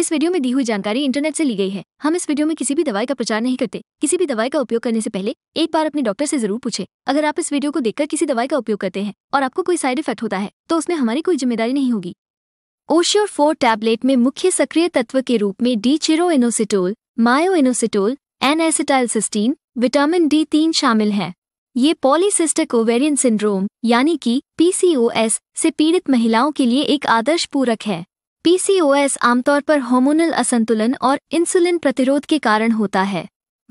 इस वीडियो में दी हुई जानकारी इंटरनेट से ली गई है हम इस वीडियो में किसी भी दवाई का प्रचार नहीं करते किसी भी दवाई का उपयोग करने से पहले एक बार अपने डॉक्टर से जरूर पूछे अगर आप इस वीडियो को देखकर किसी दवाई का उपयोग करते हैं और आपको कोई साइड इफेक्ट होता है तो उसमें हमारी कोई जिम्मेदारी नहीं होगी ओशियोर फोर टैबलेट में मुख्य सक्रिय तत्व के रूप में D myo inositol N acetylcysteine vitamin D तीन शामिल है ये पॉलीसिस्टिक ओवेरियन सिंड्रोम यानी कि पीसीओएस से पीड़ित महिलाओं के लिए एक आदर्श पूरक है पीसीओएस आमतौर पर हार्मोनल असंतुलन और इंसुलिन प्रतिरोध के कारण होता है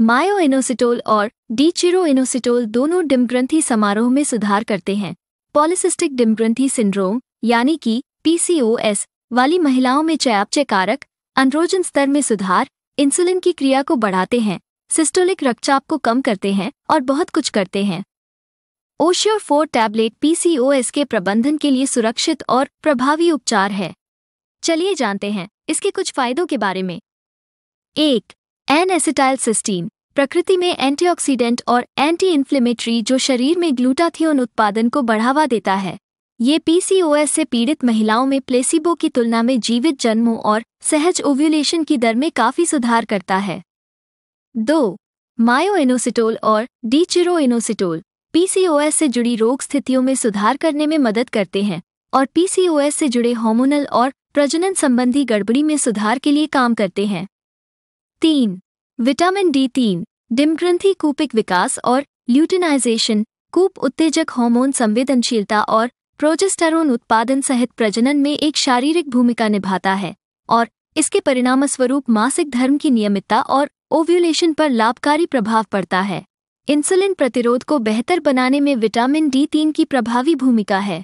मायोइनोसिटोल और डीचिरोइनोसिटोल दोनों डिमग्रंथि समारोह में सुधार करते हैं पॉलिसिस्टिक डिमग्रंथि सिंड्रोम यानी कि पीसीओएस वाली महिलाओं में चयापचय कारक अंड्रोजन स्तर में सुधार इंसुलिन की क्रिया को बढ़ाते हैं सिस्टोलिक रक्तचाप को कम करते हैं और बहुत कुछ करते हैं ओशियोर फोर टैबलेट पीसीओएस के प्रबंधन के लिए सुरक्षित और प्रभावी उपचार है चलिए जानते हैं इसके कुछ फायदों के बारे में एक एन एसिटाइल सिस्टीन प्रकृति में एंटीऑक्सीडेंट और एंटी इन्फ्लेमेटरी जो शरीर में ग्लूटाथियोन उत्पादन को बढ़ावा देता है ये पीसीओएस से पीड़ित महिलाओं में प्लेसिबो की तुलना में जीवित जन्मों और सहज ओव्यूलेशन की दर में काफी सुधार करता है दो मायोइनोसिटोल और डीचिरोइनोसिटोल पीसीओएस से जुड़ी रोग स्थितियों में सुधार करने में मदद करते हैं और पीसीओएस से जुड़े हार्मोनल और प्रजनन संबंधी गड़बड़ी में सुधार के लिए काम करते हैं तीन विटामिन डी तीन डिमग्रंथी कूपिक विकास और ल्यूटिनाइजेशन कूप उत्तेजक हार्मोन संवेदनशीलता और प्रोजेस्टेरोन उत्पादन सहित प्रजनन में एक शारीरिक भूमिका निभाता है और इसके परिणामस्वरूप मासिक धर्म की नियमितता और ओव्यूलेशन पर लाभकारी प्रभाव पड़ता है इंसुलिन प्रतिरोध को बेहतर बनाने में विटामिन डी तीन की प्रभावी भूमिका है